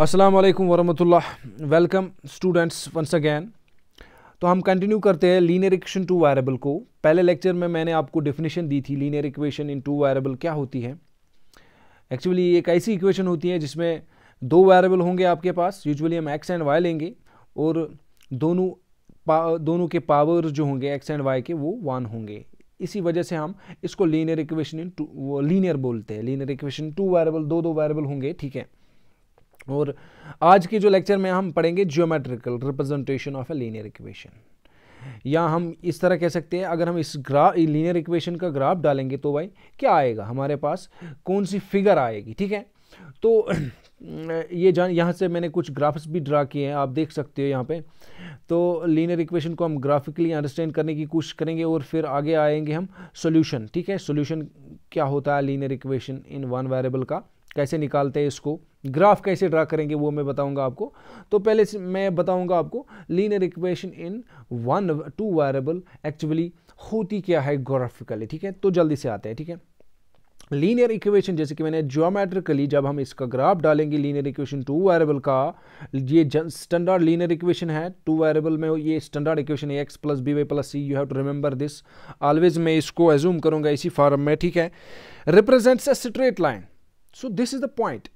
अस्सलाम वालेकुम वरहमतुल्लाह वेलकम स्टूडेंट्स वंस अगैन तो हम कंटिन्यू करते हैं लीनियर इक्वेशन टू वायरेबल को पहले लेक्चर में मैंने आपको डेफिनेशन दी थी linear equation in two variable क्या होती है एक्चुअली एक ऐसी इक्वेशन होती है जिसमें दो वायरेबल होंगे आपके पास यूजुअली हम एक्स एंड वाई लेंगे और दोनों दोनों के पावर जो होंगे एक्स एंड वाई के वो वन होंगे इसी वजह से हम इसको linear equation in two linear बोलते हैं लीनियर इक्वेशन टू वायरेबल दो दो वायरेबल होंगे ठीक है और आज के जो लेक्चर में हम पढ़ेंगे geometrical representation of a linear equation या हम इस तरह कह सकते हैं अगर हम इस ग्राफ लीनियर इक्वेशन का ग्राफ डालेंगे तो भाई क्या आएगा हमारे पास कौन सी फिगर आएगी ठीक है तो ये जान यहाँ से मैंने कुछ ग्राफ्स भी ड्रा किए हैं आप देख सकते हो यहाँ पे तो लीनियर इक्वेशन को हम ग्राफिकली अंडरस्टैंड करने की कोशिश करेंगे और फिर आगे आएंगे हम सॉल्यूशन ठीक है सॉल्यूशन क्या होता है linear equation in one variable का कैसे निकालते हैं इसको ग्राफ कैसे ड्रा करेंगे वो मैं बताऊंगा आपको तो पहले मैं बताऊंगा आपको linear equation in one two variable actually होती क्या है ग्राफिकली ठीक है तो जल्दी से आते हैं ठीक है लीनियर इक्वेशन जैसे कि मैंने ज्योमेट्रिकली जब हम इसका ग्राफ डालेंगे लीनियर इक्वेशन टू वेरिएबल का ये स्टैंडर्ड लीनियर इक्वेशन है टू वेरिएबल में ये स्टैंडर्ड इक्वेशन है X plus B Y plus C you have to remember this always मैं इसको एज्यूम करूंगा इसी फॉर्म में ठीक है represents a straight line so this is the point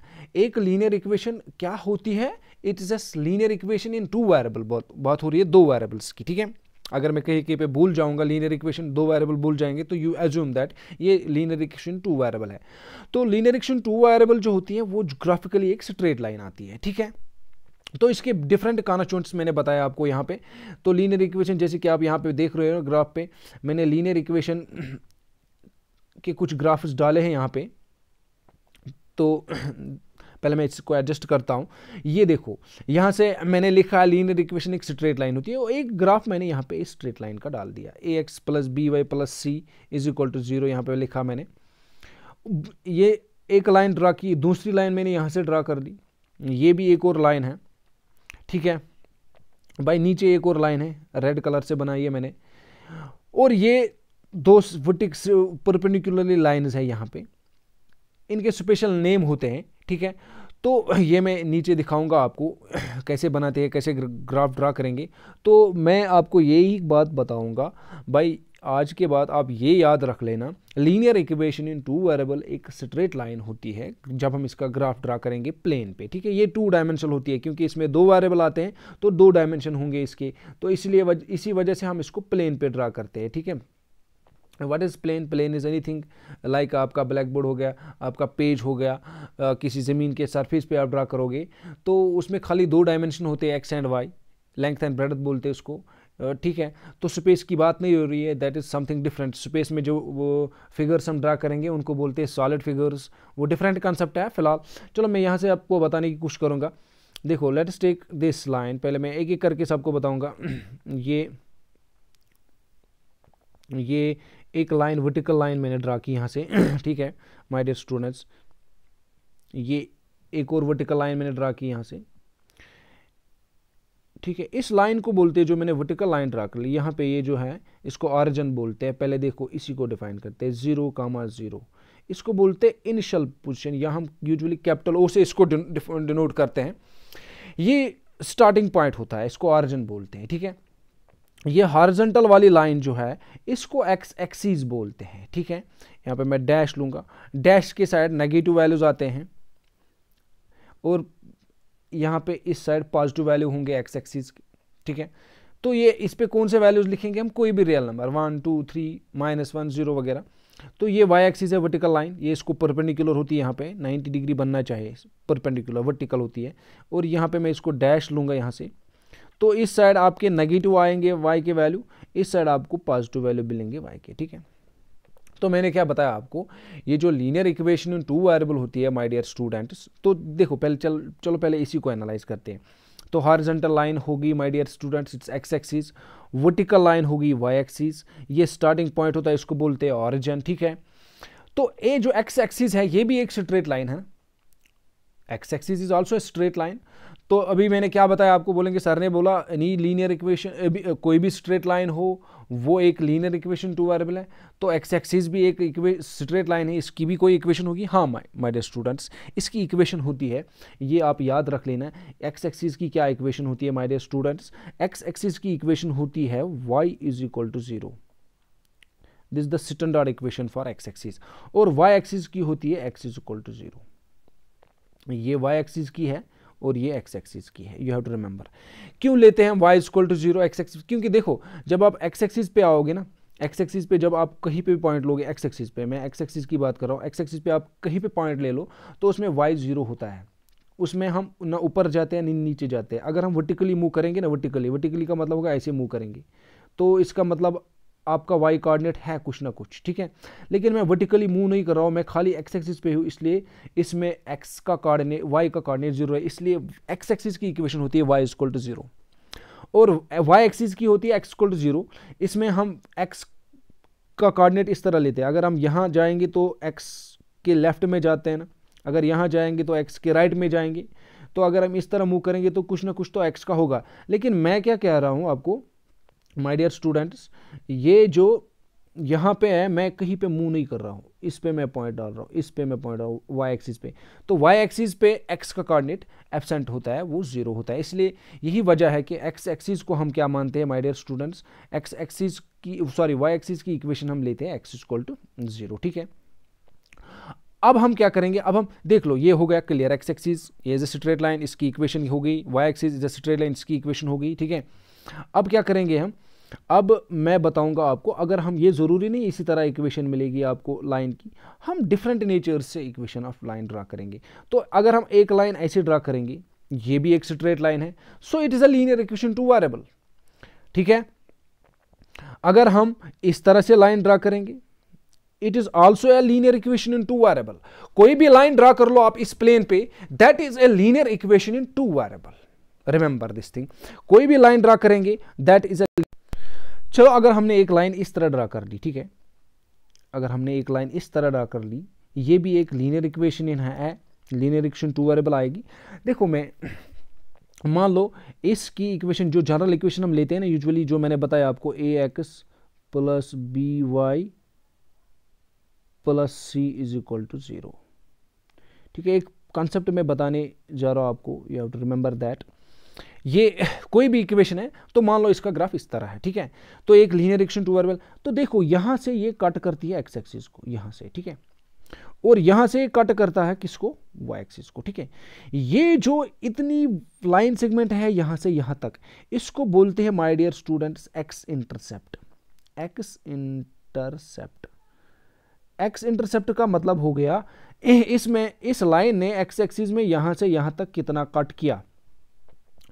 एक लीनियर इक्वेशन क्या होती है it is a linear equation in two variable बहुत बात हो रही है दो वायरेबल्स की ठीक है अगर मैं कहीं कहीं पे भूल जाऊंगा लीनियर इक्वेशन दो वायरेबल भूल जाएंगे तो यू एज्यूम दैट ये लीनियर इक्वेशन टू वायरेबल है तो लीनियर इक्वेशन टू वायरेबल जो होती है वो ग्राफिकली एक स्ट्रेट लाइन आती है ठीक है तो इसके डिफरेंट कॉन्स्टेंट्स मैंने बताया आपको यहाँ पे तो लीनियर इक्वेशन जैसे कि आप यहाँ पे देख रहे हो ग्राफ पे मैंने लीनियर इक्वेशन के कुछ ग्राफ्स डाले हैं यहाँ पे तो पहले मैं इसको एडजस्ट करता हूँ ये देखो यहाँ से मैंने लिखा लीन इक्वेशन एक स्ट्रेट लाइन होती है और एक ग्राफ मैंने यहाँ पे स्ट्रेट लाइन का डाल दिया A X plus B Y plus C is equal to zero यहाँ पर लिखा मैंने ये एक लाइन ड्रा की दूसरी लाइन मैंने यहाँ से ड्रा कर ली ये भी एक और लाइन है ठीक है भाई नीचे एक और लाइन है रेड कलर से बनाई है मैंने और ये दो वर्टिक्स परपेंडिकुलरली लाइंस है यहाँ पे इनके स्पेशल नेम होते हैं ठीक है तो ये मैं नीचे दिखाऊंगा आपको कैसे बनाते हैं कैसे ग्राफ ड्रा करेंगे तो मैं आपको यही बात बताऊंगा भाई आज के बाद आप ये याद रख लेना linear equation in two variable एक स्ट्रेट लाइन होती है जब हम इसका ग्राफ ड्रा करेंगे प्लेन पे ठीक है ये टू डायमेंशनल होती है क्योंकि इसमें दो वेरेबल आते हैं तो दो डायमेंशन होंगे इसके तो इसलिए वज, इसी वजह से हम इसको प्लेन पे ड्रा करते हैं ठीक है थीके? Is is plane is anything like आपका ब्लैक बोर्ड हो गया आपका पेज हो गया आ, किसी ज़मीन के सरफेस पे आप ड्रा करोगे तो उसमें खाली दो डायमेंशन होते हैं X and Y length and breadth बोलते हैं उसको ठीक है तो स्पेस की बात नहीं हो रही है that is something different space में जो वो फिगर्स हम ड्रा करेंगे उनको बोलते हैं सॉलिड फिगर्स वो डिफरेंट कंसेप्ट है फिलहाल चलो मैं यहाँ से आपको बताने की कोशिश करूँगा देखो लेट्स टेक दिस लाइन पहले मैं एक एक करके सबको बताऊँगा ये ये एक लाइन वर्टिकल लाइन मैंने ड्रा की यहाँ से ठीक है माय डियर स्टूडेंट्स ये एक और वर्टिकल लाइन मैंने ड्रा की यहाँ से ठीक है इस लाइन को बोलते हैं जो मैंने वर्टिकल लाइन ड्रा कर ली यहाँ पे ये जो है इसको ऑरिजन बोलते हैं पहले देखो इसी को डिफाइन करते हैं जीरो कामा जीरो इसको बोलते हैं इनिशियल पोजिशन या हम यूजली कैपिटल ओ से इसको डिनोट करते हैं ये स्टार्टिंग पॉइंट होता है इसको ऑरिजन बोलते हैं ठीक है ये हॉर्जेंटल वाली लाइन जो है इसको एक्स एक्सीज बोलते हैं ठीक है यहाँ पे मैं डैश लूँगा डैश के साइड नेगेटिव वैल्यूज़ आते हैं और यहाँ पे इस साइड पॉजिटिव वैल्यू होंगे एक्स एक्सीज ठीक है तो ये इस पर कौन से वैल्यूज़ लिखेंगे हम कोई भी real number one two three minus one zero वगैरह तो ये वाई एक्सीज है वर्टिकल लाइन ये इसको परपेंडिकुलर होती है यहाँ पे 90 डिग्री बनना चाहिए परपेंडिकुलर वर्टिकल होती है और यहाँ पे मैं इसको डैश लूँगा यहाँ से तो इस साइड आपके नेगेटिव आएंगे वाई के वैल्यू इस साइड आपको पॉजिटिव वैल्यू मिलेंगे वाई के ठीक है तो मैंने क्या बताया आपको ये जो linear equation in two variable होती है माय डियर स्टूडेंट्स तो देखो पहले चल चलो पहले इसी को एनालाइज करते हैं तो हॉरिजॉन्टल लाइन होगी my dear students it's X axis vertical line होगी वाई एक्सिस ये स्टार्टिंग पॉइंट होता है इसको बोलते हैं ऑरिजन ठीक है तो ये जो एक्स एक्सिस है ये भी एक स्ट्रेट लाइन है X axis is also straight line तो अभी मैंने क्या बताया आपको बोलेंगे सर ने बोला एनी लीनियर इक्वेशन कोई भी स्ट्रेट लाइन हो वो एक लीनियर इक्वेशन टू वेरिएबल है तो एक्स एक्सिस भी एक स्ट्रेट लाइन है इसकी भी कोई इक्वेशन होगी हाँ माई माई डे स्टूडेंट्स इसकी इक्वेशन होती है ये आप याद रख लेना एक्स एक्सिस की क्या इक्वेशन होती है my dear students X axis की इक्वेशन होती है Y is equal to zero this the सिटन dot equation for X axis और वाई एक्सिस की होती है X is equal to zero ये वाई एक्सिस की है और ये एक्स एक्सिस की है यू हैव टू रिमेंबर क्यों लेते हैं Y is equal to zero X axis क्योंकि देखो जब आप एक्स एक्सिस पे आओगे ना एक्स एक्सिस पे जब आप कहीं पे भी पॉइंट लोगे एक्स एक्सिस पे मैं एक्स एक्सिस की बात कर रहा हूँ एक्स एक्सिस पे आप कहीं पे पॉइंट ले लो तो उसमें वाई जीरो होता है उसमें हम ना ऊपर जाते हैं ना नीचे जाते हैं अगर हम वर्टिकली मूव करेंगे ना वर्टिकली वर्टिकली का मतलब होगा ऐसे मूव करेंगे तो इसका मतलब आपका वाई कॉर्डिनेट है कुछ ना कुछ ठीक है लेकिन मैं वर्टिकली मूव नहीं कर रहा हूँ मैं खाली एक्स एक्सिस पे हूँ इसलिए इसमें एक्स का कॉर्डिनेट वाई का कॉर्डिनेट जीरो है इसलिए एक्स एक्सिस की इक्वेशन होती है वाई इजक्ल टू जीरो और वाई एक्सिस की होती है एक्स इक्वल टू जीरो इसमें हम एक्स का कॉर्डिनेट इस तरह लेते हैं अगर हम यहाँ जाएंगे तो एक्स के लेफ्ट में जाते हैं ना अगर यहाँ जाएंगे तो एक्स के राइट में जाएंगे तो अगर हम इस तरह मूव करेंगे तो कुछ ना कुछ तो एक्स का होगा लेकिन मैं क्या कह रहा हूँ आपको माय डियर स्टूडेंट्स ये जो यहाँ पे है मैं कहीं पे मूव नहीं कर रहा हूँ इस पे मैं पॉइंट डाल रहा हूँ इस पे मैं पॉइंट डाल रहा हूँ वाई एक्सिस पे तो वाई एक्सिस पे एक्स का कॉर्डिनेट एबसेंट होता है वो जीरो होता है इसलिए यही वजह है कि एक्स एक्सिस को हम क्या मानते हैं my dear students X axis की सॉरी वाई एक्सिस की इक्वेशन हम लेते हैं एक्स इक्वल टू जीरो ठीक है अब हम क्या करेंगे अब हम देख लो ये हो गया क्लियर एक्स एक्सिस ये इज अ स्ट्रेट लाइन इसकी इक्वेशन हो गई Y axis is a straight line इसकी इक्वेशन हो गई ठीक है अब क्या करेंगे हम अब मैं बताऊंगा आपको अगर हम ये ज़रूरी नहीं इसी तरह इक्वेशन मिलेगी आपको लाइन की हम डिफरेंट नेचर से इक्वेशन ऑफ लाइन ड्रा करेंगे तो अगर हम एक लाइन ऐसे ड्रा करेंगे ये भी एक स्ट्रेट लाइन है so it is a linear equation two variable ठीक है अगर हम इस तरह से लाइन ड्रा करेंगे it is also a linear equation in two variable कोई भी लाइन ड्रा कर लो आप इस प्लेन पे that is a linear equation in two variable remember this thing कोई भी लाइन ड्रा करेंगे दैट इज ए चलो अगर हमने एक लाइन इस तरह ड्रा कर ली ठीक है अगर हमने एक लाइन इस तरह ड्रा कर ली ये भी एक लीनियर इक्वेशन इन है लीनियर इक्वेशन टू वेरेबल आएगी देखो मैं मान लो इसकी इक्वेशन जो जनरल इक्वेशन हम लेते हैं ना यूजुअली जो मैंने बताया आपको A X plus B Y plus C is equal to zero ठीक है एक कॉन्सेप्ट में बताने जा रहा हूँ आपको you have to remember that ये कोई भी इक्वेशन है तो मान लो इसका ग्राफ इस तरह है ठीक है तो एक लीनियर इक्वेशन टू वर्वेल तो देखो यहां से ये कट करती है एक्स एक्सिस को यहां से ठीक है और यहां से कट करता है किसको वाई एक्सिस को ठीक है ये जो इतनी लाइन सेगमेंट है यहां से यहां तक इसको बोलते हैं my dear student X intercept X intercept X intercept का मतलब हो गया इसमें इस लाइन ने एक्स एक्सिस में यहां से यहां तक कितना कट किया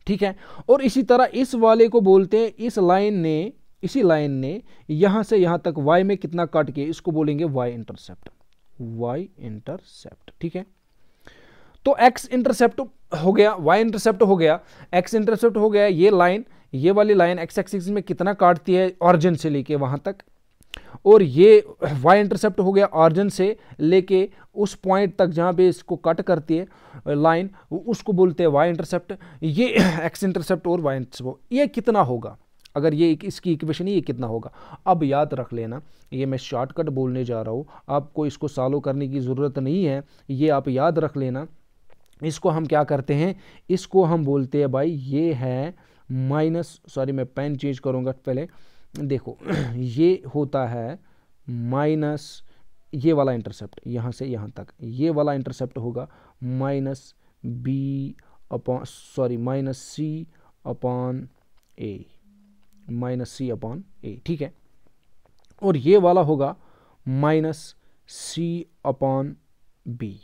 ठीक है और इसी तरह इस वाले को बोलते हैं इस लाइन ने इसी लाइन ने यहां से यहां तक y में कितना कट किया इसको बोलेंगे y इंटरसेप्ट y इंटरसेप्ट ठीक है तो x इंटरसेप्ट हो गया y इंटरसेप्ट हो गया x इंटरसेप्ट हो गया ये लाइन ये वाली लाइन x एक्सिस में कितना काटती है ऑरिजिन से लेके वहां तक और ये वाई इंटरसेप्ट हो गया ऑर्जन से लेके उस पॉइंट तक जहाँ पे इसको कट करती है लाइन उसको बोलते हैं वाई इंटरसेप्ट ये एक्स इंटरसेप्ट और वाई इंटरसेप्ट ये कितना होगा अगर ये इसकी इक्वेशन ये कितना होगा अब याद रख लेना ये मैं शॉर्टकट बोलने जा रहा हूँ आपको इसको सॉल्व करने की ज़रूरत नहीं है ये आप याद रख लेना इसको हम क्या करते हैं इसको हम बोलते हैं भाई ये है माइनस सॉरी मैं पेन चेंज करूँगा पहले देखो ये होता है माइनस ये वाला इंटरसेप्ट यहाँ से यहाँ तक ये वाला इंटरसेप्ट होगा minus B upon sorry minus C upon A minus C upon A ठीक है और ये वाला होगा minus C upon B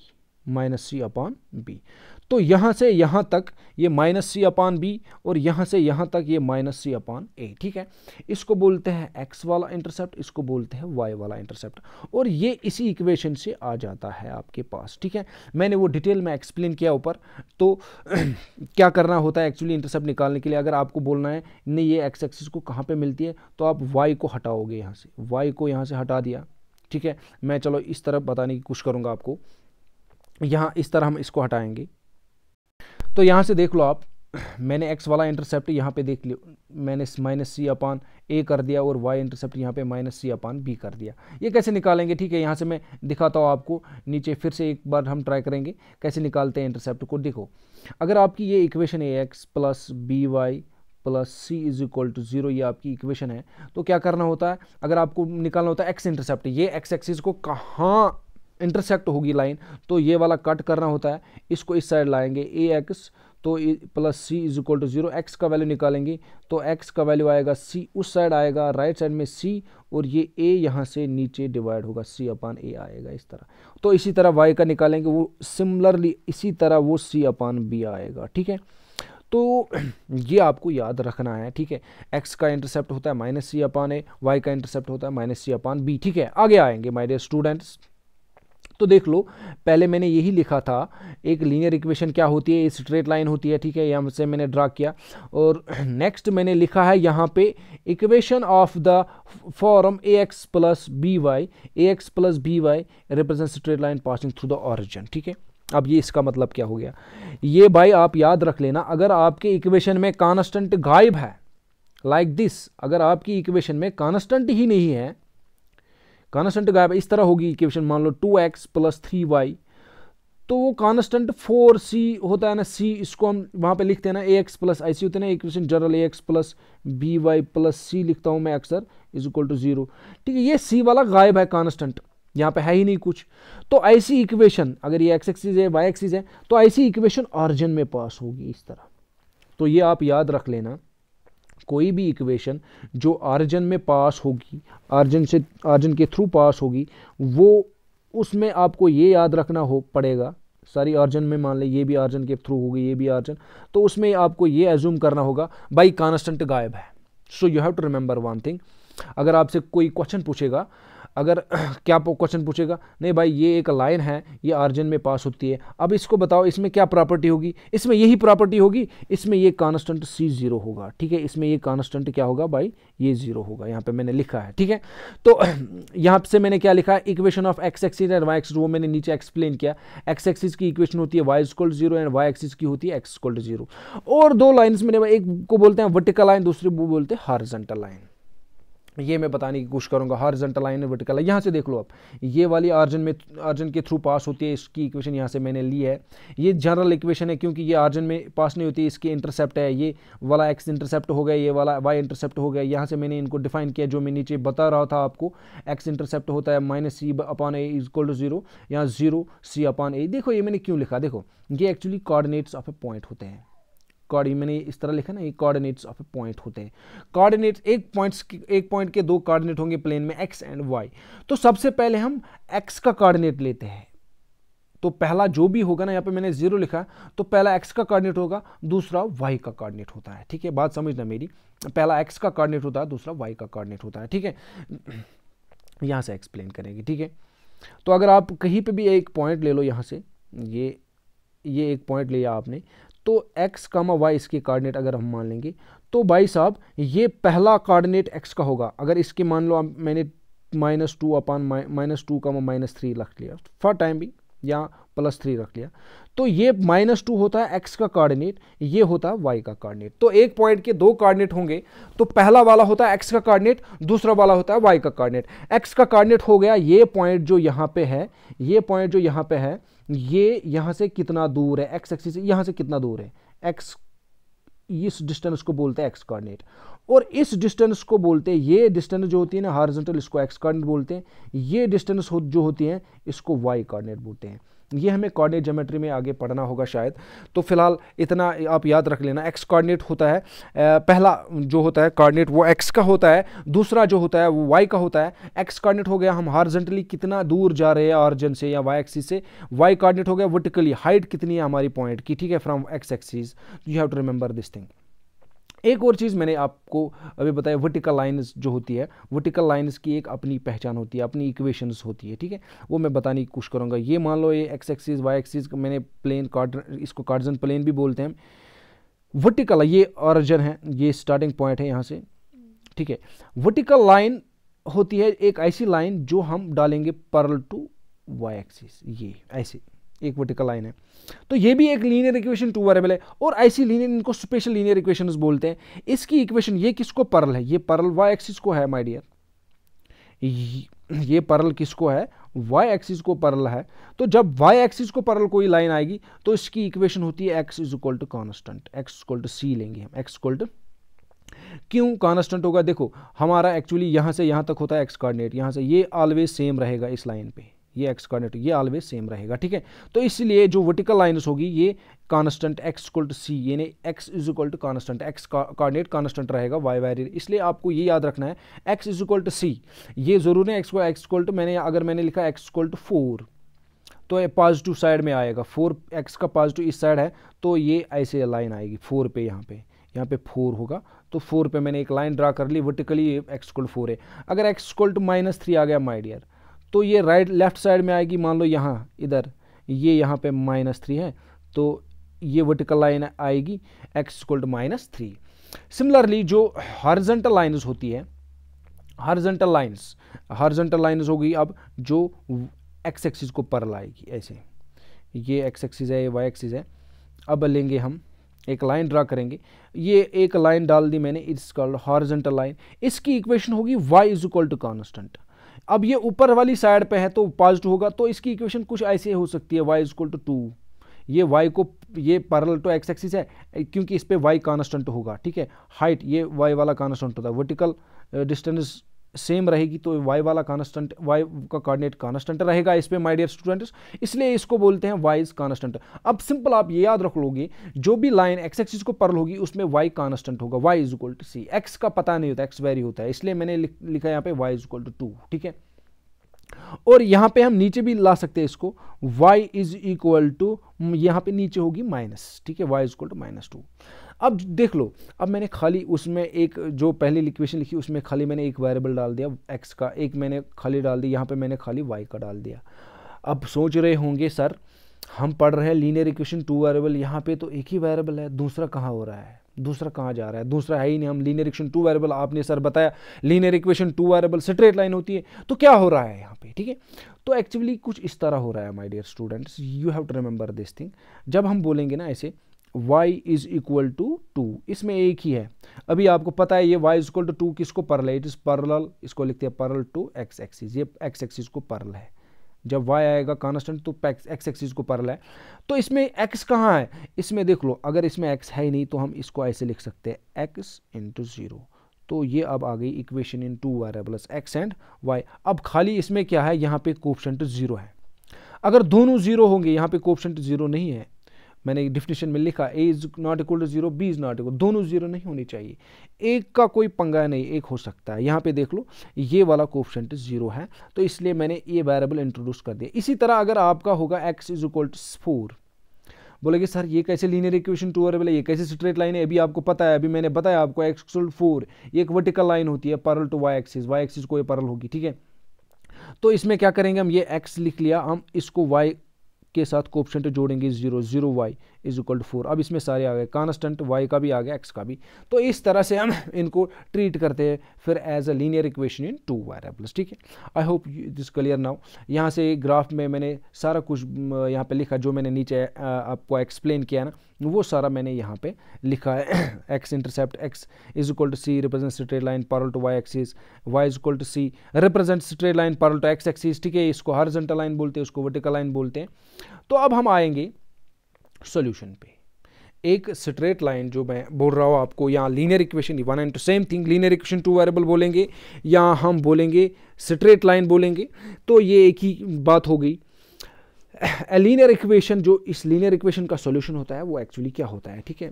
minus C upon B तो यहाँ से यहाँ तक ये माइनस सी अपान बी और यहाँ से यहाँ तक ये माइनस सी अपान ए ठीक है इसको बोलते हैं एक्स वाला इंटरसेप्ट इसको बोलते हैं वाई वाला इंटरसेप्ट और ये इसी इक्वेशन से आ जाता है आपके पास ठीक है मैंने वो डिटेल में एक्सप्लेन किया ऊपर तो क्या करना होता है एक्चुअली इंटरसेप्ट निकालने के लिए अगर आपको बोलना है नहीं ये एक्स एक्सिस को कहाँ पर मिलती है तो आप वाई को हटाओगे यहाँ से वाई को यहाँ से हटा दिया ठीक है मैं चलो इस तरफ बताने की कोशिश करूँगा आपको यहाँ इस तरह हम इसको हटाएंगे तो यहाँ से देख लो आप मैंने एक्स वाला इंटरसेप्ट यहाँ पे देख लिया मैंने माइनस सी अपान ए कर दिया और वाई इंटरसेप्ट यहाँ पे माइनस सी अपान बी कर दिया ये कैसे निकालेंगे ठीक है यहाँ से मैं दिखाता हूँ आपको नीचे फिर से एक बार हम ट्राई करेंगे कैसे निकालते हैं इंटरसेप्ट को देखो अगर आपकी ये इक्वेशन है X plus B Y plus C is equal to zero ये आपकी इक्वेशन है तो क्या करना होता है अगर आपको निकालना होता है एक्स इंटरसेप्ट ये एक्स एक्सिस को कहाँ इंटरसेक्ट होगी लाइन तो ये वाला कट करना होता है इसको इस साइड लाएंगे ए एक्स तो plus C is equal to zero X का वैल्यू निकालेंगे तो एक्स का वैल्यू आएगा सी उस साइड आएगा राइट साइड में सी और ये ए यहाँ से नीचे डिवाइड होगा सी अपान ए आएगा इस तरह तो इसी तरह वाई का निकालेंगे वो सिमिलरली इसी तरह वो सी अपान बी आएगा ठीक है तो ये आपको याद रखना है ठीक है एक्स का इंटरसेप्ट होता है minus C upon A Y का इंटरसेप्ट होता है माइनस सी अपान बी ठीक है आगे आएंगे माई डियर स्टूडेंट्स तो देख लो पहले मैंने यही लिखा था एक लीनियर इक्वेशन क्या होती है स्ट्रेट लाइन होती है ठीक है यहाँ से मैंने ड्रा किया और नेक्स्ट मैंने लिखा है यहाँ पे equation of the form A X plus B Y A X plus B Y represent straight line passing through the origin ठीक है अब ये इसका मतलब क्या हो गया ये भाई आप याद रख लेना अगर आपके इक्वेशन में कॉन्स्टेंट गायब है लाइक like दिस अगर आपकी इक्वेशन में कॉन्स्टेंट ही नहीं है कॉन्स्टेंट गायब इस तरह होगी इक्वेशन मान लो two X plus three Y तो वो कॉन्स्टेंट फोर सी होता है ना सी इसको हम वहाँ पे लिखते हैं ना ए एक्स प्लस आई सी होते हैं ना equation general A X plus B Y plus C लिखता हूँ मैं अक्सर इज इक्वल टू जीरो ठीक है ये सी वाला गायब है कॉन्स्टेंट यहाँ पे है ही नहीं कुछ तो ऐसी इक्वेशन अगर ये एक्स एक्सीज है वाई एक्सीज है तो ऐसी इक्वेशन ऑरिजिन में पास होगी इस तरह तो ये आप याद रख लेना कोई भी इक्वेशन जो आर्जन में पास होगी आर्जन से आर्जन के थ्रू पास होगी वो उसमें आपको ये याद रखना हो पड़ेगा सारी आर्जन में मान लें ये भी आर्जन के थ्रू होगी ये भी आर्जन तो उसमें आपको ये एज्यूम करना होगा बाई कॉन्स्टेंट गायब है so you have to remember one thing अगर आपसे कोई क्वेश्चन पूछेगा अगर क्या क्वेश्चन पूछेगा नहीं भाई ये एक लाइन है ये आर्जन में पास होती है अब इसको बताओ इसमें क्या प्रॉपर्टी होगी इसमें यही प्रॉपर्टी होगी इसमें ये कॉन्स्टेंट सी ज़ीरो होगा ठीक है इसमें ये कॉन्स्टेंट क्या होगा भाई ये ज़ीरो होगा यहाँ पे मैंने लिखा है ठीक है तो यहाँ से मैंने क्या लिखा है equation of X axis and Y axis वो मैंने नीचे एक्सप्लेन किया एक्स एक्सिस की इक्वेशन होती है Y is equal zero and Y axis की होती है एक्स स्कोल्ड जीरो और दो लाइन्स मैंने एक को बोलते हैं वर्टिकल लाइन दूसरी वो बोलते हैं हार्जेंटल लाइन ये मैं बताने की कोशिश करूँगा हॉर्जेंटल लाइन वर्टिकल लाइन यहाँ से देख लो आप ये वाली आर्जन में आर्जन के थ्रू पास होती है इसकी इक्वेशन यहाँ से मैंने ली है ये जनरल इक्वेशन है क्योंकि ये आर्जन में पास नहीं होती इसकी इंटरसेप्ट है ये वाला एक्स इंटरसेप्ट हो गया ये वाला वाई इंटरसेप्ट हो गया यहाँ से मैंने इनको डिफाइन किया जो मैं नीचे बता रहा था आपको एक्स इंटरसेप्ट होता है minus C upon A is equal to zero यहाँ जीरो सी अपॉन ए देखो ये मैंने क्यों लिखा देखो ये actually coordinates of a point होते हैं कॉर्ड मैंने इस तरह लिखा ना ये कॉर्डिनेट्स ऑफ ए पॉइंट होते हैं कॉर्डिनेट्स एक पॉइंट्स एक पॉइंट के दो कॉर्डिनेट होंगे प्लेन में एक्स एंड वाई तो सबसे पहले हम एक्स का कॉर्डिनेट लेते हैं तो पहला जो भी होगा ना यहाँ पे मैंने जीरो लिखा तो पहला एक्स का कॉर्डिनेट होगा दूसरा वाई का कॉर्डिनेट होता है ठीक है बात समझना मेरी पहला एक्स का कॉर्डिनेट होता है दूसरा वाई का कॉर्डिनेट होता है ठीक है यहाँ से एक्सप्लेन करेंगे ठीक है तो अगर आप कहीं पे भी एक पॉइंट ले लो यहाँ से ये ये एक पॉइंट लिया आपने तो x कामा वाई इसके कार्डिनेट अगर हम मान लेंगे तो भाई साहब ये पहला कॉर्डिनेट x का होगा अगर इसके मान लो आप मैंने minus two upon minus two comma minus three रख लिया फॉर टाइम भी या प्लस थ्री रख लिया तो ये माइनस टू होता है एक्स का कॉर्डिनेट ये होता है वाई का कॉर्डिनेट तो एक पॉइंट के दो कॉर्डिनेट होंगे तो पहला वाला होता है एक्स का कॉर्डिनेट दूसरा वाला होता है वाई का कॉर्डिनेट एक्स का कॉर्डिनेट हो गया ये पॉइंट जो यहाँ पे है ये पॉइंट जो यहाँ पे है ये यहाँ से कितना दूर है एक्स एक्सिस यहाँ से कितना दूर है एक्स इस डिस्टेंस को बोलते हैं एक्स कॉर्डिनेट और इस डिस्टेंस को बोलते हैं ये डिस्टेंस जो होती है ना हॉरिजॉन्टल इसको एक्स कॉर्डिनेट बोलते हैं ये डिस्टेंस हो, जो होती है इसको वाई कॉर्डिनेट बोलते हैं ये हमें कॉर्डिनेट जोमेट्री में आगे पढ़ना होगा शायद तो फिलहाल इतना आप याद रख लेना एक्स कॉर्डिनेट होता है पहला जो होता है कॉर्डिनेट वो एक्स का होता है दूसरा जो होता है वो वाई का होता है एक्स कॉर्डिनेट हो गया हम हॉर्जेंटली कितना दूर जा रहे हैं ऑर्जन से या वाई एक्सिस से वाई कॉर्डिनेट हो गया वर्टिकली हाइट कितनी है हमारी पॉइंट की ठीक है from X axis you have to remember this thing एक और चीज़ मैंने आपको अभी बताया वर्टिकल लाइंस जो होती है वर्टिकल लाइंस की एक अपनी पहचान होती है अपनी इक्वेशंस होती है ठीक है वो मैं बताने की कोशिश करूँगा ये मान लो ये एक्स एक्सिस वाई एक्सिस मैंने प्लेन कार्ड इसको कार्डजन प्लेन भी बोलते हैं वर्टिकल ये ऑरिजन है ये स्टार्टिंग पॉइंट है यहाँ से ठीक है वर्टिकल लाइन होती है एक ऐसी लाइन जो हम डालेंगे पर्ल टू वाई एक्सिस ये ऐसे एक वर्टिकल लाइन है तो ये भी एक लीनियर इक्वेशन टू वेरिएबल है और ऐसी लीनियर इनको स्पेशल लीनियर इक्वेशंस बोलते हैं इसकी इक्वेशन ये किसको पर्ल है ये पर्ल वाई एक्सिस को है माय डियर ये पर्ल किसको है वाई एक्सिस को पर्ल है तो जब वाई एक्सिस को पर्ल कोई लाइन आएगी तो इसकी इक्वेशन होती है X is equal to constant X equal to C लेंगे हम एक्स इक्वल टू क्यों कॉन्स्टेंट होगा देखो हमारा एक्चुअली यहां से यहां तक होता है एक्स कोऑर्डिनेट यहां से ये ऑलवेज सेम रहेगा इस लाइन पर ये एक्स कॉर्डिनेट ये ऑलवेज सेम रहेगा ठीक है तो इसलिए जो वर्टिकल लाइन्स होगी ये constant X equal to C यानी X is equal to constant X coordinate constant रहेगा वाई वाई इसलिए आपको ये याद रखना है X is equal to C ये ज़रूर है एक्स को एक्स इक्वल टू मैंने अगर मैंने लिखा एक्स इक्वल टू फोर तो पॉजिटिव साइड में आएगा फोर एक्स का पॉजिटिव इस साइड है तो ये ऐसे लाइन आएगी फोर पे यहाँ पे यहाँ पे फोर होगा तो फोर पे मैंने एक लाइन ड्रा कर ली वर्टिकली एक्स कोल्ड फोर है अगर एक्स कोल्ड माइनस थ्री आ गया माइडियर तो ये राइट लेफ़्ट साइड में आएगी मान लो यहाँ इधर ये यहाँ पे माइनस थ्री है तो ये वर्टिकल लाइन आएगी X equal to minus three similarly जो हॉर्जेंटल लाइंस होती है हॉर्जेंटल लाइंस हॉर्जेंटल लाइंस होगी अब जो एक्स एक्सिस को पर लाएगी ऐसे ये एक्स एक्सिस है ये वाई एक्सिस है अब लेंगे हम एक लाइन ड्रा करेंगे ये एक लाइन डाल दी मैंने इट्स कॉल्ड हॉर्जेंटल लाइन इसकी इक्वेशन होगी Y is equal to constant अब ये ऊपर वाली साइड पे है तो पॉजिटिव होगा तो इसकी इक्वेशन कुछ ऐसे हो सकती है वाई इजक्ल टू टू ये वाई को ये पैरल टू एक्स एक्सिस है क्योंकि इस पर वाई कॉन्स्टेंट होगा ठीक है हाइट ये वाई वाला कॉन्स्टेंट होता है वर्टिकल डिस्टेंस uh, सेम रहेगी तो वाई वाला कॉन्स्टेंट वाई का कॉर्डिनेट कॉन्स्टेंट रहेगा इस पर माई डियर स्टूडेंट्स इसलिए इसको बोलते हैं वाई इज कॉन्स्टेंट अब सिंपल आप ये याद रख लोगे जो भी लाइन एक्स एक्सिस को पर्ल होगी उसमें वाई कॉन्स्टेंट होगा Y is equal to C X का पता नहीं होता एक्स वेरी होता है इसलिए मैंने लिखा यहाँ पे Y is equal to two ठीक है और यहाँ पे हम नीचे भी ला सकते हैं इसको y इज इक्वल टू यहाँ पे नीचे होगी माइनस ठीक है y is equal to minus two अब देख लो अब मैंने खाली उसमें एक जो पहली इक्वेशन लिखी उसमें खाली मैंने एक वेरिएबल डाल दिया एक्स का एक मैंने खाली डाल दिया यहाँ पे मैंने खाली वाई का डाल दिया अब सोच रहे होंगे सर हम पढ़ रहे हैं लीनियर इक्वेशन टू वेरिएबल यहाँ पे तो एक ही वेरिएबल है दूसरा कहाँ हो रहा है दूसरा कहाँ जा रहा है दूसरा है ही नहीं हम लीनियर इक्वेशन टू वेरिएबल आपने सर बताया linear equation two variable straight line होती है तो क्या हो रहा है यहाँ पे ठीक है तो एक्चुअली कुछ इस तरह हो रहा है my dear students you have to remember this thing जब हम बोलेंगे ना ऐसे y is equal to two इसमें एक ही है अभी आपको पता है ये y is equal to two किसको परल है इट इज़ परल इसको लिखते हैं परल टू एक्स एक्सिस ये एक्स एक्सिस को परल है जब y आएगा कॉन्स्टेंट तो एक्स एक्सिस को परल है तो इसमें x कहाँ है इसमें देख लो अगर इसमें x है ही नहीं तो हम इसको ऐसे लिख सकते हैं x इंटू ज़ीरो तो ये अब आ गई equation in two variables X and Y अब खाली इसमें क्या है यहाँ पे कोप्शंट ज़ीरो है अगर दोनों ज़ीरो होंगे यहाँ पे कोप्शंट ज़ीरो नहीं है मैंने डिफिनेशन में लिखा A is not equal to zero B is not equal दोनों जीरो नहीं होने चाहिए एक का कोई पंगा नहीं एक हो सकता है यहाँ पे देख लो ये वाला कोफिशेंट जीरो है तो इसलिए मैंने ये वेरेबल इंट्रोड्यूस कर दिया इसी तरह अगर आपका होगा X is equal to four बोलेगे सर ये कैसे लीनियर इक्वेशन टू वेरेबल है ये कैसे स्ट्रेट लाइन है अभी आपको पता है अभी मैंने बताया आपको एक्स फोर ये एक वर्टिकल लाइन होती है parallel to Y axis Y axis को ये परल होगी ठीक है तो इसमें क्या करेंगे हम ये एक्स लिख लिया हम इसको वाई के साथ कोप्शन जोड़ेंगे zero zero Y is equal to four अब इसमें सारे आ गए कॉन्स्टेंट वाई का भी आ गया एक्स का भी तो इस तरह से हम इनको ट्रीट करते हैं फिर as a linear equation in two variables ठीक है I hope this clear now यहाँ से ग्राफ में मैंने सारा कुछ यहाँ पे लिखा जो मैंने नीचे आपको एक्सप्लेन किया ना वो सारा मैंने यहाँ पे लिखा है X intercept X is equal to C represent straight line parallel to Y axis Y is equal to C represent straight line parallel to X axis ठीक है इसको हॉरिजॉन्टल लाइन बोलते हैं उसको वर्टिकल लाइन बोलते हैं तो अब हम आएंगे सोल्यूशन पे एक स्ट्रेट लाइन जो मैं बोल रहा हूँ आपको या linear equation one and two same thing linear equation two variable बोलेंगे या हम बोलेंगे स्ट्रेट लाइन बोलेंगे तो ये एक ही बात हो गई लीनियर इक्वेशन जो इस लीनियर इक्वेशन का सॉल्यूशन होता है वो एक्चुअली क्या होता है ठीक है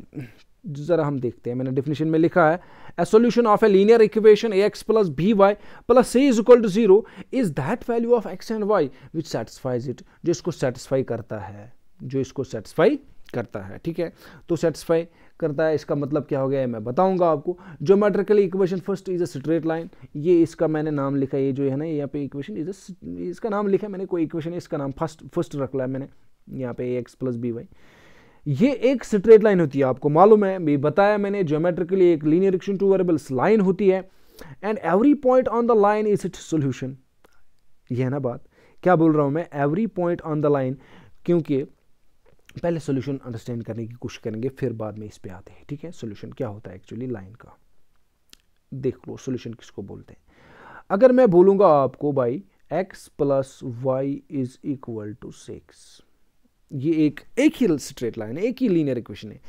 ज़रा हम देखते हैं मैंने डेफिनेशन में लिखा है a solution of a linear equation A X plus B Y plus C is equal to zero is that value of X and Y which satisfies it जो इसको सेटिस्फाई करता है जो इसको सेटिस्फाई करता है ठीक है तो सेटिस्फाई करता है इसका मतलब क्या हो गया है मैं बताऊंगा आपको geometrically equation first is a straight line ये इसका मैंने नाम लिखा ये जो है ना यहाँ पे इक्वेशन इज इसका नाम लिखा मैंने कोई इक्वेशन इसका नाम फर्स्ट फर्स्ट रख लिया मैंने यहाँ पे एक्स प्लस बी वाई ये एक स्ट्रेट लाइन होती है आपको मालूम है भी बताया मैंने ज्योमेट्रिकली एक linear equation two variables line होती है and every point on the line is it solution यह है ना बात क्या बोल रहा हूँ मैं every point on the line क्योंकि पहले सोल्यूशन अंडरस्टैंड करने की कोशिश करेंगे फिर बाद में इस पर आते हैं ठीक है सोल्यूशन क्या होता है एक्चुअली लाइन का देख लो सोल्यूशन किसको बोलते हैं अगर मैं बोलूँगा आपको भाई X plus Y is equal to six ये एक एक ही स्ट्रेट लाइन है एक ही लीनियर इक्वेशन है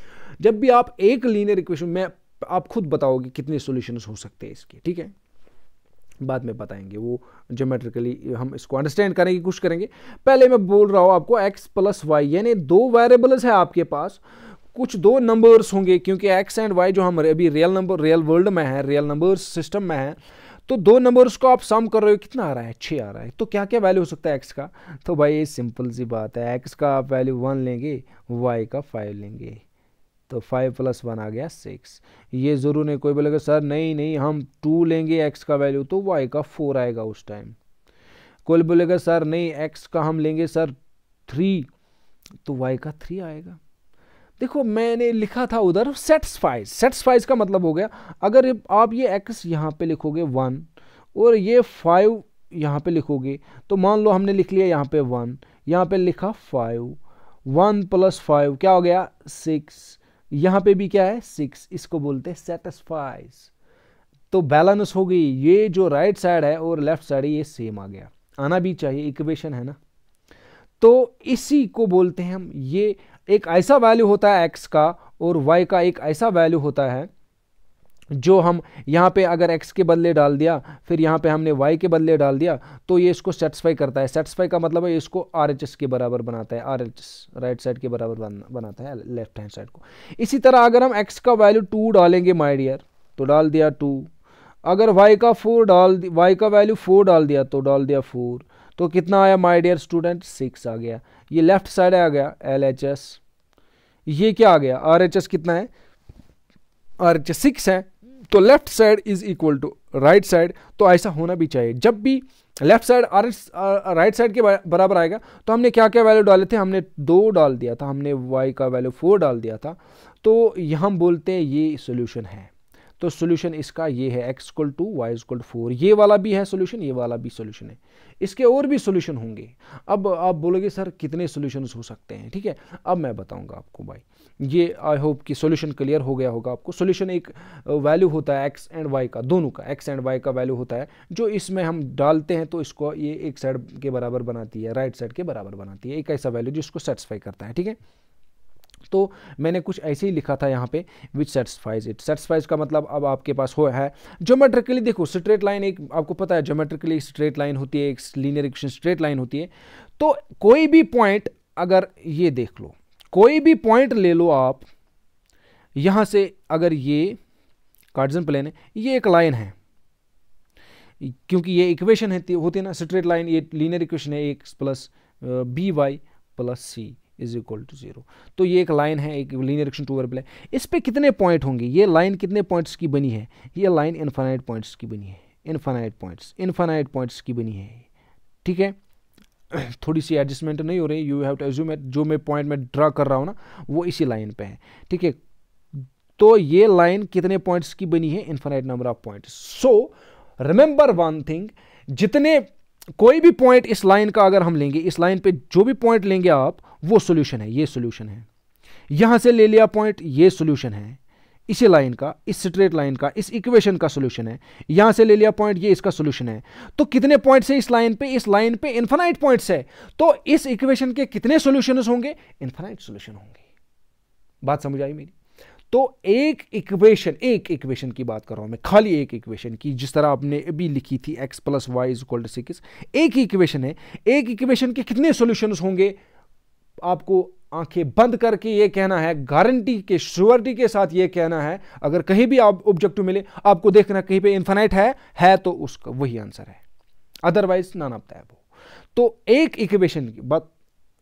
जब भी आप एक लीनियर इक्वेशन में आप खुद बताओगे कितने सॉल्यूशंस हो सकते हैं इसके ठीक है बाद में बताएंगे वो जोमेट्रिकली हम इसको अंडरस्टैंड करने की कोशिश करेंगे पहले मैं बोल रहा हूँ आपको एक्स प्लस वाई यानी दो वेरिएबल्स है आपके पास कुछ दो नंबर्स होंगे क्योंकि एक्स एंड वाई जो हम अभी रियल नंबर रियल वर्ल्ड में है रियल नंबर्स सिस्टम में है तो दो नंबर्स को आप सम कर रहे हो कितना आ रहा है छः आ रहा है तो क्या क्या वैल्यू हो सकता है एक्स का तो भाई ये सिंपल सी बात है एक्स का आप वैल्यू वन लेंगे वाई का फाइव लेंगे तो फाइव प्लस वन आ गया सिक्स ये ज़रूर नहीं कोई बोलेगा सर नहीं नहीं हम टू लेंगे एक्स का वैल्यू तो वाई का फोर आएगा उस टाइम कोई बोलेगा सर नहीं एक्स का हम लेंगे सर थ्री तो वाई का थ्री आएगा देखो मैंने लिखा था उधर सेट्सफाइज सेट्सफाइज का मतलब हो गया अगर आप ये एक्स यहाँ पे लिखोगे वन और ये फाइव यहाँ पे लिखोगे तो मान लो हमने लिख लिया यहाँ पे वन यहाँ पे लिखा फाइव वन प्लस फाइव क्या हो गया सिक्स यहां पे भी क्या है सिक्स इसको बोलते हैं सेटिस्फाइज तो बैलेंस हो गई ये जो राइट right साइड है और लेफ्ट साइड है ये सेम आ गया आना भी चाहिए इक्वेशन है ना तो इसी को बोलते हैं हम ये एक ऐसा वैल्यू होता है एक्स का और वाई का एक ऐसा वैल्यू होता है जो हम यहाँ पे अगर x के बदले डाल दिया फिर यहाँ पे हमने y के बदले डाल दिया तो ये इसको सेटिस्फाई करता है सेटिस्फाई का मतलब है इसको आर एच एस के बराबर बनाता है R H S right side के बराबर बनाता है लेफ्ट हैंड साइड को इसी तरह अगर हम x का वैल्यू टू डालेंगे माई डियर तो डाल दिया टू अगर y का फोर डाल y का वैल्यू फोर डाल दिया तो डाल दिया फोर तो कितना आया माई डियर स्टूडेंट सिक्स आ गया ये लेफ्ट साइड आ गया एल एच एस ये क्या आ गया आर एच एस कितना है आर एच एस सिक्स है तो left side is equal to right side तो ऐसा होना भी चाहिए जब भी लेफ्ट साइड आर राइट साइड के बराबर आएगा तो हमने क्या क्या वैल्यू डाले थे हमने दो डाल दिया था हमने वाई का वैल्यू फोर डाल दिया था तो हम बोलते हैं ये सोल्यूशन है तो सोल्यूशन इसका ये है X equal to Y equal four ये वाला भी है सोल्यूशन ये वाला भी सोल्यूशन है इसके और भी सोल्यूशन होंगे अब आप बोलोगे सर कितने सोल्यूशन हो सकते हैं ठीक है अब मैं बताऊँगा आपको भाई ये आई होप कि सोल्यूशन क्लियर हो गया होगा आपको सोल्यूशन एक वैल्यू होता है एक्स एंड वाई का दोनों का एक्स एंड वाई का वैल्यू होता है जो इसमें हम डालते हैं तो इसको ये एक साइड के बराबर बनाती है राइट साइड के बराबर बनाती है एक ऐसा वैल्यू जिसको सेटिस्फाई करता है ठीक है तो मैंने कुछ ऐसे ही लिखा था यहाँ पे विच सेटिस्फाइज इट सेटिस्फाइज का मतलब अब आपके पास हो है जोमेट्रिकली देखो स्ट्रेट लाइन एक आपको पता है जोमेट्रिकली स्ट्रेट लाइन होती है एक लीनियर इक्वेशन स्ट्रेट लाइन होती है तो कोई भी पॉइंट अगर ये देख लो कोई भी पॉइंट ले लो आप यहां से अगर ये कार्डजन प्लेन है ये एक लाइन है क्योंकि ये इक्वेशन है होती है ना स्ट्रेट लाइन ये लीनियर इक्वेशन है X plus B Y plus C is equal to zero तो ये एक लाइन है एक लीनियर रिएक्शन टू वर्बल है इस पर कितने पॉइंट होंगे ये लाइन कितने पॉइंट्स की बनी है ये लाइन इन्फाइनाइट पॉइंट्स की बनी है इन्फाइनाइट पॉइंट्स इन्फाइनाइट पॉइंट्स की बनी है ठीक है थोड़ी सी एडजस्टमेंट नहीं हो रही यू हैव टू एज्यूम जो मैं पॉइंट में ड्रा कर रहा हूँ ना वो इसी लाइन पर है ठीक है तो ये लाइन कितने पॉइंट्स की बनी है infinite number of points so remember one thing जितने कोई भी पॉइंट इस लाइन का अगर हम लेंगे इस लाइन पे जो भी पॉइंट लेंगे आप वो सोल्यूशन है ये सोल्यूशन है यहां से ले लिया पॉइंट ये सोल्यूशन है इसी लाइन का इस स्ट्रेट लाइन का इस इक्वेशन का सोल्यूशन है यहां से ले लिया पॉइंट ये इसका सोल्यूशन है तो कितने पॉइंट है इस लाइन पे इस लाइन पे इन्फानाइट पॉइंट है तो इस इक्वेशन के कितने सोल्यूशन होंगे इन्फानाइट सोल्यूशन होंगे बात समझ आई मेरी तो एक इक्वेशन एक इक्वेशन की बात कर रहा हूं मैं खाली एक इक्वेशन की जिस तरह आपने अभी लिखी थी X plus Y is equal to six एक इक्वेशन है एक इक्वेशन के कितने सोल्यूशन होंगे आपको आंखें बंद करके ये कहना है गारंटी के श्योरिटी के साथ ये कहना है अगर कहीं भी आप ऑब्जेक्टिव मिले आपको देखना कहीं पे इंफानाइट है है तो उसका वही आंसर है अदरवाइज ना नापता है वो तो एक इक्वेशन की बात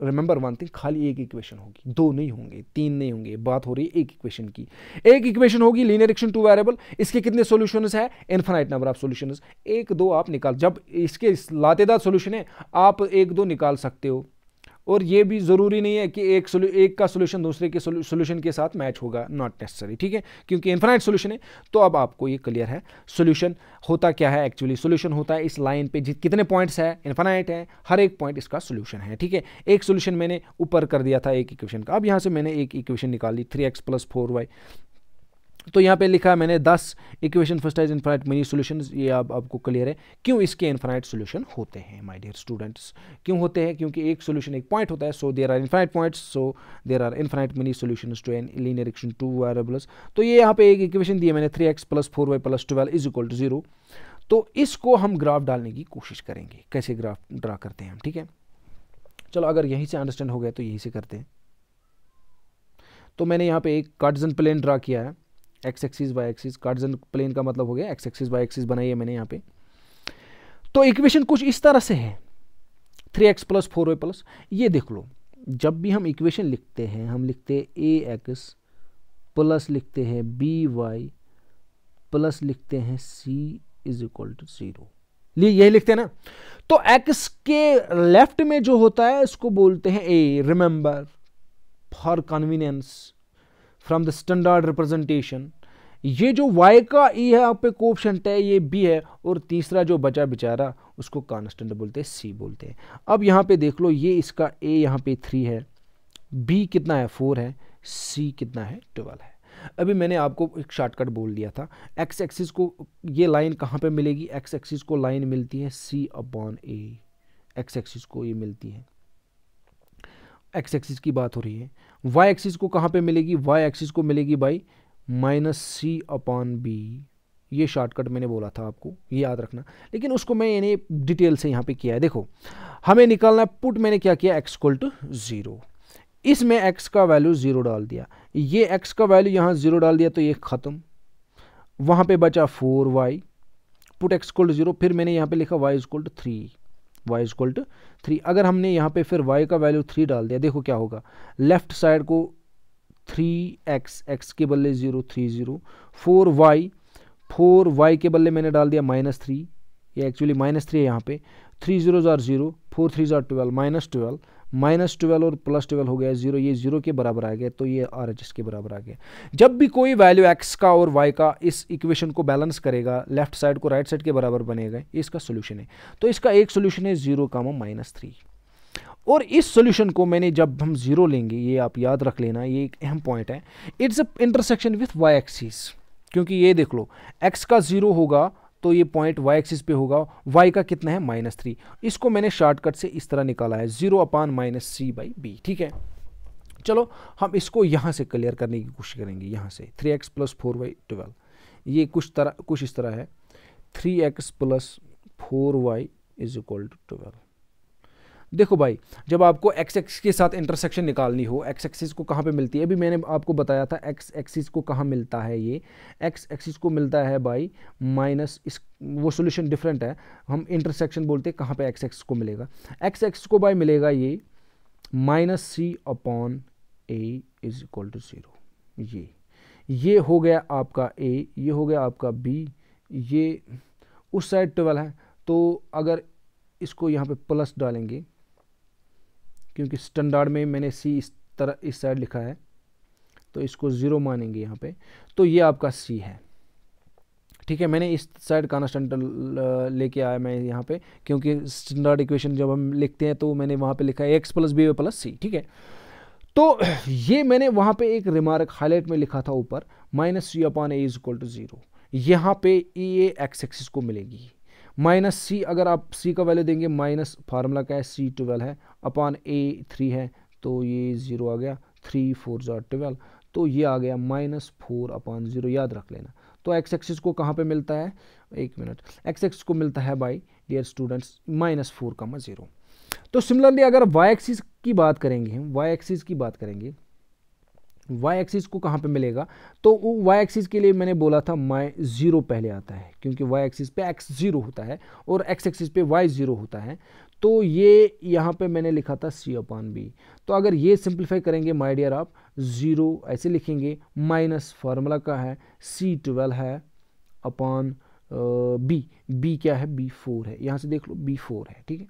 रिमेंबर वन थिंग खाली एक इक्वेशन होगी दो नहीं होंगे तीन नहीं होंगे बात हो रही है एक इक्वेशन की एक इक्वेशन होगी लीनियर इक्वेशन टू वेरिएबल इसके कितने सोल्यूशन है इनफाइनाइट नंबर ऑफ सोल्यूशन एक दो आप निकाल जब इसके लातेदार सोल्यूशन है आप एक दो निकाल सकते हो और ये भी ज़रूरी नहीं है कि एक एक का सोल्यूशन दूसरे के सोल्यूशन के साथ मैच होगा नॉट नेसेसरी ठीक है क्योंकि इन्फाइनाइट सोल्यूशन है तो अब आपको ये क्लियर है सोल्यूशन होता क्या है एक्चुअली सोल्यूशन होता है इस लाइन पे कितने पॉइंट्स है इन्फाइनाइट है हर एक पॉइंट इसका सोल्यूशन है ठीक है एक सोल्यूशन मैंने ऊपर कर दिया था एक इक्वेशन का अब यहाँ से मैंने एक इक्वेशन निकाल ली three X plus four Y तो यहाँ पे लिखा है मैंने this equation first is infinite many solution ये आप, आपको क्लियर है क्यों इसके इन्फाइट सोल्यूशन होते हैं माई डियर स्टूडेंट्स क्यों होते हैं क्योंकि एक सोल्यूशन एक पॉइंट होता है so there are infinite points so there are infinite many solution to an linear equation two plus तो ये यहाँ पे एक इक्वेशन दी मैंने three X plus four Y plus twelve is equal to zero तो इसको हम ग्राफ डालने की कोशिश करेंगे कैसे ग्राफ ड्रा करते हैं हम ठीक है चलो अगर यहीं से अंडरस्टैंड हो गया तो यहीं से करते हैं तो मैंने यहाँ पे एक कार्टजन प्लेन ड्रा किया है X axis Y axis Cartesian plane का मतलब हो गया एक्स एक्सिस बाय एक्सिस बनाई है मैंने यहाँ पे तो इक्वेशन कुछ इस तरह से है three X plus four Y plus ये देख लो जब भी हम इक्वेशन लिखते हैं हम लिखते हैं ए एक्स प्लस लिखते हैं बी वाई प्लस लिखते हैं C is equal to zero यही लिखते हैं ना तो एक्स के लेफ्ट में जो होता है उसको बोलते हैं a remember for convenience from the standard representation ये जो वाई का ई e है आप पे कोप्शंट है ये बी है और तीसरा जो बचा बेचारा उसको कॉन्स्टेंट बोलते हैं सी बोलते हैं अब यहाँ पे देख लो ये इसका ए यहाँ पे थ्री है बी कितना है फोर है सी कितना है ट्वेल्व है अभी मैंने आपको एक शॉर्टकट बोल दिया था एक्स एक्सिस को ये लाइन कहाँ पे मिलेगी एक्स एक्सिस को लाइन मिलती है C upon A X axis को ये मिलती है एक्स एक्सिस की बात हो रही है वाई एक्सिस को कहाँ पे मिलेगी वाई एक्सिस को मिलेगी by minus C upon B ये शॉर्टकट मैंने बोला था आपको ये याद रखना लेकिन उसको मैं यानी डिटेल से यहाँ पे किया है देखो हमें निकालना है पुट मैंने क्या किया एक्स इक्वल टू ज़ीरो इसमें एक्स का वैल्यू ज़ीरो डाल दिया ये एक्स का वैल्यू यहाँ ज़ीरो डाल दिया तो ये ख़त्म वहाँ पर बचा four Y put X equal to zero फिर मैंने यहाँ पर लिखा Y equal to three is equal to three अगर हमने यहाँ पे फिर y का वैल्यू थ्री डाल दिया देखो क्या होगा लेफ्ट साइड को थ्री एक्स एक्स के बल्ले zero three zero four Y four Y के बल्ले मैंने डाल दिया माइनस थ्री ये एक्चुअली माइनस थ्री है यहाँ पे थ्री ज़ीरो ज़ार ज़ीरो फोर थ्री ज़ार twelve minus twelve minus twelve और प्लस ट्वेल्व हो गया जीरो ये जीरो के बराबर आ गया तो ये आर एच एस के बराबर आ गया जब भी कोई वैल्यू एक्स का और वाई का इस इक्वेशन को बैलेंस करेगा लेफ्ट साइड को राइट साइड के बराबर बनेगा इसका सोल्यूशन है तो इसका एक सोल्यूशन है जीरो कामा माइनस थ्री और इस सोल्यूशन को मैंने जब हम जीरो लेंगे ये आप याद रख लेना ये एक अहम पॉइंट है it's a intersection with Y axis क्योंकि ये देख लो एक्स का जीरो होगा तो ये पॉइंट वाई एक्सिस पे होगा वाई का कितना है माइनस थ्री इसको मैंने शॉर्टकट से इस तरह निकाला है zero upon minus C by B ठीक है चलो हम इसको यहाँ से क्लियर करने की कोशिश करेंगे यहाँ से three X plus four Y twelve ये कुछ तरह कुछ इस तरह है three X plus four Y is equal to twelve देखो भाई जब आपको एक्स एक्स के साथ इंटरसेक्शन निकालनी हो एक्स एक्सिस को कहाँ पे मिलती है अभी मैंने आपको बताया था एक्स एक्सिस को कहाँ मिलता है ये एक्स एक्सिस को मिलता है भाई माइनस इस वो सोल्यूशन डिफरेंट है हम इंटरसेक्शन बोलते हैं कहाँ पर एक्स एक्स को मिलेगा एक्स एक्स को भाई मिलेगा ये minus C upon A is equal to zero ये ये हो गया आपका ए ये हो गया आपका बी ये उस साइड ट्वेल्व है तो अगर इसको यहाँ पे प्लस डालेंगे क्योंकि स्टैंडर्ड में मैंने सी इस तरह इस साइड लिखा है तो इसको ज़ीरो मानेंगे यहाँ पे तो ये आपका सी है ठीक है मैंने इस साइड कांस्टेंट लेके आया मैं यहाँ पे क्योंकि स्टैंडर्ड इक्वेशन जब हम लिखते हैं तो मैंने वहाँ पे लिखा है X plus B plus C ठीक है तो ये मैंने वहाँ पे एक रिमार्क हाईलाइट में लिखा था ऊपर minus C upon A is equal to zero यहाँ पे ए एक्स एक्सिस को मिलेगी माइनस सी अगर आप सी का वैल्यू देंगे माइनस फार्मूला क्या है सी ट्वेल्व है अपॉन ए थ्री है तो ये ज़ीरो आ गया थ्री फोर जो ट्वेल्व तो ये आ गया माइनस फोर अपॉन ज़ीरो याद रख लेना तो एक्स एक्सिस को कहाँ पे मिलता है एक मिनट एक्स एक्सिस को मिलता है by dear students minus four का ज़ीरो तो सिमिलरली अगर वाई एक्सिस की बात करेंगे हम वाई एक्सिस की बात करेंगे वाई एक्सिस को कहाँ पे मिलेगा तो वो वाई एक्सिस के लिए मैंने बोला था माई ज़ीरो पहले आता है क्योंकि वाई एक्सिस पे एक्स ज़ीरो होता है और एक्स एक्सिस पे वाई ज़ीरो होता है तो ये यहाँ पे मैंने लिखा था सी अपान बी तो अगर ये सिंप्लीफाई करेंगे माय डियर आप ज़ीरो ऐसे लिखेंगे माइनस फार्मूला का है सी ट्वेल्व है अपान बी बी क्या है बी फोर है यहाँ से देख लो बी फोर है ठीक है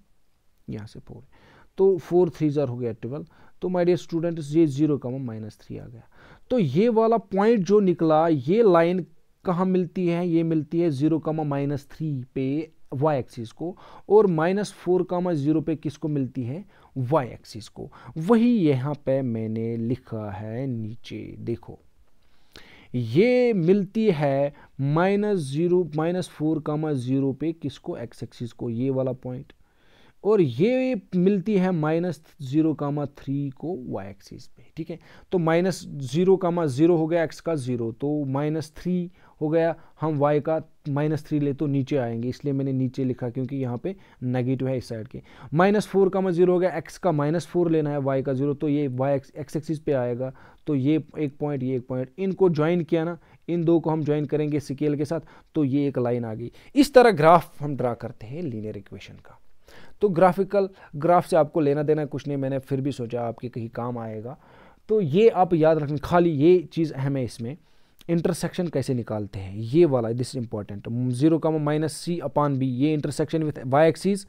यहाँ से फोर है तो फोर थ्री जर हो गया ट्वेल्व तो माय डियर स्टूडेंट ये जीरो का माइनस थ्री आ गया तो ये वाला पॉइंट जो निकला ये लाइन कहाँ मिलती है ये मिलती है जीरो कामा माइनस थ्री पे वाई एक्सिस को और माइनस फोर कामा जीरो पे किसको मिलती है वाई एक्सिस को वही यहाँ पे मैंने लिखा है नीचे देखो ये मिलती है minus zero minus four comma zero पे किसको एक्स एक्सिस को ये वाला पॉइंट और ये मिलती है माइनस ज़ीरो कामा थ्री को वाई एक्सिस पे ठीक है तो माइनस ज़ीरो कामा ज़ीरो हो गया एक्स का ज़ीरो तो माइनस थ्री हो गया हम वाई का माइनस थ्री ले तो नीचे आएंगे इसलिए मैंने नीचे लिखा क्योंकि यहाँ पे नेगेटिव है इस साइड के माइनस फोर कामा ज़ीरो हो गया एक्स का माइनस फोर लेना है वाई का ज़ीरो तो ये वाई एक्स एक्स एक्सिस पे आएगा तो ये एक पॉइंट ये एक पॉइंट इनको ज्वाइन किया ना इन दो को हम ज्वाइन करेंगे स्केल के साथ तो ये एक लाइन आ गई इस तरह ग्राफ हम ड्रा करते हैं लीनियर इक्वेशन का तो ग्राफिकल ग्राफ से आपको लेना देना कुछ नहीं मैंने फिर भी सोचा आपके कहीं काम आएगा तो ये आप याद रखें खाली ये चीज़ अहम है इसमें इंटरसेक्शन कैसे निकालते हैं ये वाला दिस इंपॉर्टेंट जीरो का माइनस सी अपान बी ये इंटरसेक्शन विथ वाई एक्सीज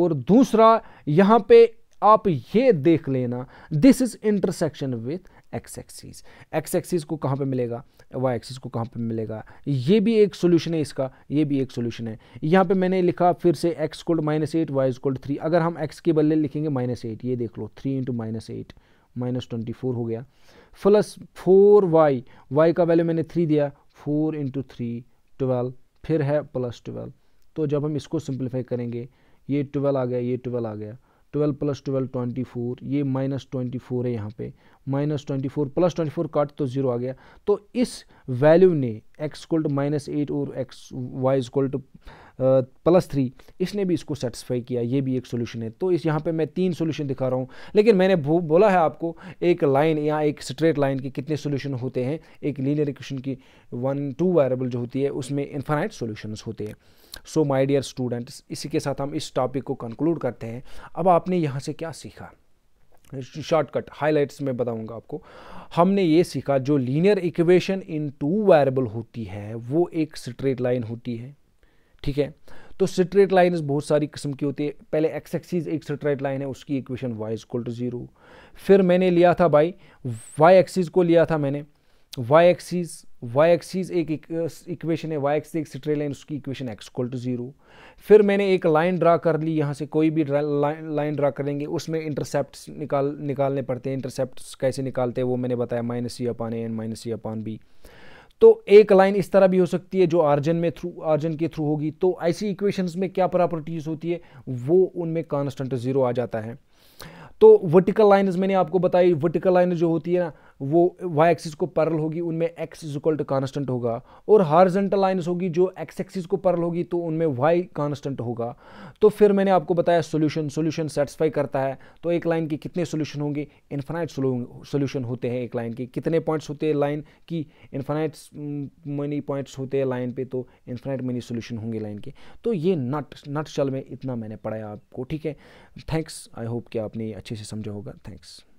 और दूसरा यहाँ पे आप ये देख लेना this is intersection with X axis X axis को कहाँ पे मिलेगा वाई एक्सिस को कहाँ पे मिलेगा ये भी एक सोल्यूशन है इसका ये भी एक सोल्यूशन है यहाँ पे मैंने लिखा फिर से X cold minus eight Y cold three अगर हम एक्स के बदले लिखेंगे माइनस एट ये देख लो three into minus eight minus twenty four हो गया प्लस फोर वाई वाई का वैल्यू मैंने थ्री दिया फोर इंटू थ्री ट्वेल्व फिर है प्लस ट्वेल्व तो जब हम इसको सिंप्लीफाई करेंगे ये ट्वेल्व आ गया ये ट्वेल्व आ गया twelve plus twelve twenty four ये माइनस ट्वेंटी फोर है यहाँ पे minus twenty four plus twenty four काट तो जीरो आ गया तो इस वैल्यू ने एक्स कोल्ट माइनस एट और X Y is cold plus three इसने भी इसको सेटिस्फाई किया ये भी एक सोल्यूशन है तो इस यहाँ पर मैं तीन सोल्यूशन दिखा रहा हूँ लेकिन मैंने बोला है आपको एक लाइन या एक स्ट्रेट लाइन के कितने सोल्यूशन होते हैं एक लीनियर इक्वेशन की वन टू वायरेबल जो होती है उसमें इन्फानाइट सोल्यूशनस होते हैं सो माई डियर स्टूडेंट्स इसी के साथ हम इस टॉपिक को कंक्लूड करते हैं अब आपने यहाँ से क्या सीखा शॉर्टकट हाईलाइट्स में बताऊंगा आपको हमने ये सीखा जो linear equation in two variable होती है वो एक स्ट्रेट लाइन होती है ठीक है तो स्ट्रेट लाइन बहुत सारी किस्म की होती है पहले एक्स एक्सीज एक स्ट्रेट लाइन है उसकी equation Y is equal to zero फिर मैंने लिया था भाई वाई एक्सीज को लिया था मैंने वाई एक्सीज वाई एक्सीज एक इक्वेशन है वाई एक्सिस एक स्ट्रेट लाइन उसकी इक्वेशन एक्सक्वल टू ज़ीरो फिर मैंने एक लाइन ड्रा कर ली यहाँ से कोई भी लाइन ड्रा करेंगे उसमें इंटरसेप्ट निकाल निकालने पड़ते हैं इंटरसेप्ट कैसे निकालते हैं वो मैंने बताया minus C upon A and minus C upon B तो एक लाइन इस तरह भी हो सकती है जो आर्जन में थ्रू आर्जन के थ्रू होगी तो ऐसी इक्वेशंस में क्या प्रॉपर्टीज होती है वो उनमें कॉन्स्टेंट जीरो आ जाता है तो वर्टिकल लाइन मैंने आपको बताई वर्टिकल लाइन जो होती है ना वो वाई एक्सिस को पैरल होगी उनमें X is equal to constant होगा और हार्जेंटल लाइन्स होगी जो एक्स एक्सिस को पैरल होगी तो उनमें वाई कॉन्स्टेंट होगा तो फिर मैंने आपको बताया सोल्यूशन सोल्यूशन सेटिस्फाई करता है तो एक लाइन के कितने सोल्यूशन होंगे इन्फाइट सोल्यूशन होते हैं एक लाइन के कितने पॉइंट्स होते हैं लाइन की इन्फाइट मनी पॉइंट्स होते हैं लाइन पे तो इन्फानाइट मनी सोल्यूशन होंगे लाइन के तो ये नट नट चल में इतना मैंने पढ़ाया आपको ठीक है थैंक्स आई होप कि आपने अच्छे से समझा होगा थैंक्स